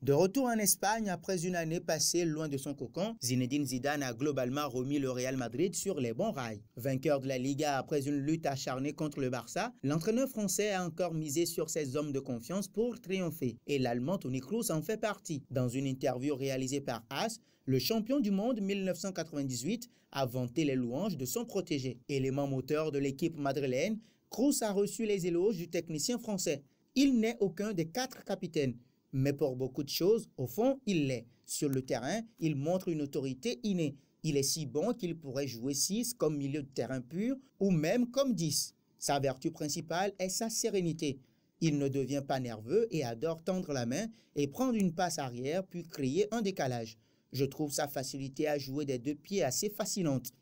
De retour en Espagne, après une année passée loin de son cocon, Zinedine Zidane a globalement remis le Real Madrid sur les bons rails. Vainqueur de la Liga après une lutte acharnée contre le Barça, l'entraîneur français a encore misé sur ses hommes de confiance pour triompher. Et l'Allemand Toni Kroos en fait partie. Dans une interview réalisée par As, le champion du monde 1998 a vanté les louanges de son protégé. Élément moteur de l'équipe madrilène, Kroos a reçu les éloges du technicien français. Il n'est aucun des quatre capitaines mais pour beaucoup de choses, au fond, il l'est. Sur le terrain, il montre une autorité innée. Il est si bon qu'il pourrait jouer 6 comme milieu de terrain pur ou même comme 10. Sa vertu principale est sa sérénité. Il ne devient pas nerveux et adore tendre la main et prendre une passe arrière puis créer un décalage. Je trouve sa facilité à jouer des deux pieds assez fascinante.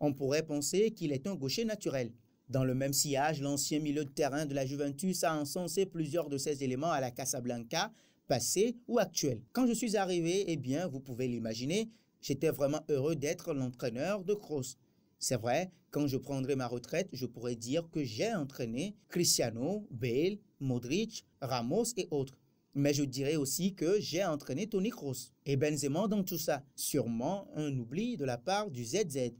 On pourrait penser qu'il est un gaucher naturel. Dans le même sillage, l'ancien milieu de terrain de la Juventus a encensé plusieurs de ses éléments à la Casablanca passé ou actuel. Quand je suis arrivé, eh bien, vous pouvez l'imaginer, j'étais vraiment heureux d'être l'entraîneur de Kroos. C'est vrai, quand je prendrai ma retraite, je pourrai dire que j'ai entraîné Cristiano, Bale, Modric, Ramos et autres. Mais je dirais aussi que j'ai entraîné Tony Kroos et Benzema dans tout ça. Sûrement un oubli de la part du ZZ.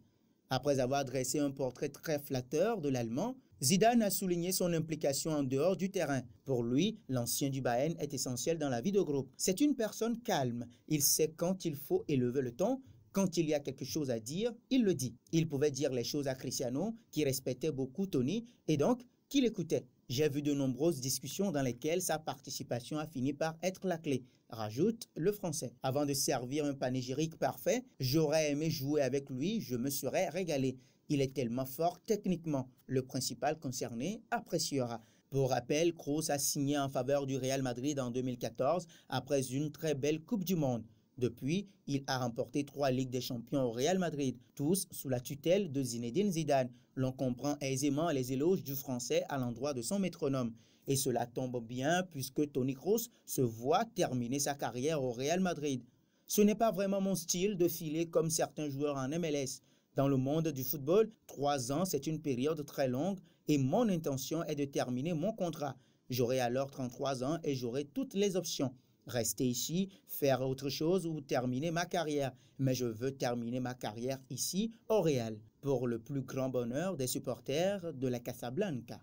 Après avoir dressé un portrait très flatteur de l'Allemand, Zidane a souligné son implication en dehors du terrain. Pour lui, l'ancien du Bayern est essentiel dans la vie de groupe. C'est une personne calme. Il sait quand il faut élever le ton. Quand il y a quelque chose à dire, il le dit. Il pouvait dire les choses à Cristiano, qui respectait beaucoup Tony, et donc qui l'écoutait. J'ai vu de nombreuses discussions dans lesquelles sa participation a fini par être la clé, rajoute le Français. Avant de servir un panégyrique parfait, j'aurais aimé jouer avec lui, je me serais régalé. Il est tellement fort techniquement. Le principal concerné appréciera. Pour rappel, Kroos a signé en faveur du Real Madrid en 2014 après une très belle Coupe du Monde. Depuis, il a remporté trois Ligues des Champions au Real Madrid, tous sous la tutelle de Zinedine Zidane. L'on comprend aisément les éloges du français à l'endroit de son métronome. Et cela tombe bien puisque Tony Kroos se voit terminer sa carrière au Real Madrid. Ce n'est pas vraiment mon style de filer comme certains joueurs en MLS. Dans le monde du football, trois ans, c'est une période très longue et mon intention est de terminer mon contrat. J'aurai alors 33 ans et j'aurai toutes les options rester ici, faire autre chose ou terminer ma carrière. Mais je veux terminer ma carrière ici, au Real, pour le plus grand bonheur des supporters de la Casablanca.